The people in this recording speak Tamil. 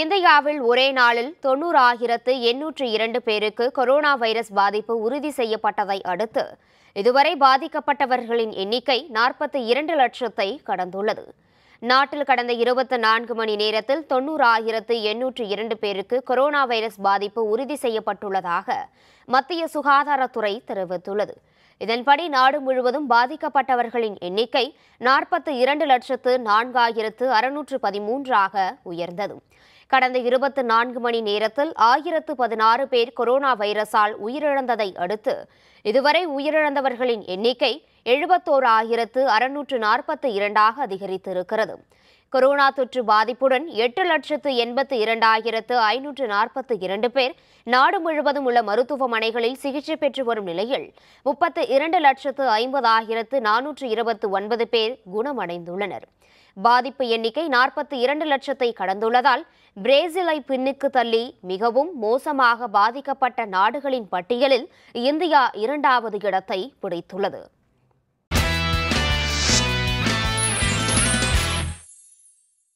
இந்தியாவில் ஒரே நாளில் தொன்னூறு ஆயிரத்து எண்ணூற்று இரண்டு பேருக்கு கொரோனா வைரஸ் பாதிப்பு உறுதி செய்யப்பட்டதை அடுத்து இதுவரை பாதிக்கப்பட்டவர்களின் எண்ணிக்கை நாற்பத்தி இரண்டு லட்சத்தை கடந்துள்ளது நாட்டில் கடந்த இருபத்தி நான்கு மணி நேரத்தில் தொன்னூறு ஆயிரத்து எண்ணூற்று இரண்டு பேருக்கு கொரோனா வைரஸ் பாதிப்பு உறுதி செய்யப்பட்டுள்ளதாக மத்திய சுகாதாரத்துறை தெரிவித்துள்ளது இதன்படி நாடு முழுவதும் பாதிக்கப்பட்டவர்களின் எண்ணிக்கை நாற்பத்து இரண்டு லட்சத்து நான்காயிரத்து அறுநூற்று பதிமூன்றாக உயர்ந்தது கடந்த இருபத்தி நான்கு மணி நேரத்தில் ஆயிரத்து பதினாறு பேர் கொரோனா வைரஸால் உயிரிழந்ததை அடுத்து இதுவரை உயிரிழந்தவர்களின் எண்ணிக்கை எழுபத்தோர் ஆயிரத்து அறுநூற்று நாற்பத்தி இரண்டாக அதிகரித்திருக்கிறது கொரோனா தொற்று பாதிப்புடன் எட்டு லட்சத்து எண்பத்து இரண்டாயிரத்து ஐநூற்று நாற்பத்து இரண்டு பேர் நாடு முழுவதும் உள்ள மருத்துவமனைகளில் சிகிச்சை பெற்று வரும் நிலையில் முப்பத்து இரண்டு லட்சத்து ஐம்பதாயிரத்து நானூற்று இருபத்து ஒன்பது பேர் குணமடைந்துள்ளனர் பாதிப்பு எண்ணிக்கை நாற்பத்தி இரண்டு லட்சத்தை கடந்துள்ளதால் பிரேசிலை பின்னுக்கு தள்ளி மிகவும் மோசமாக பாதிக்கப்பட்ட நாடுகளின் பட்டியலில் இந்தியா இரண்டாவது இடத்தை பிடித்துள்ளது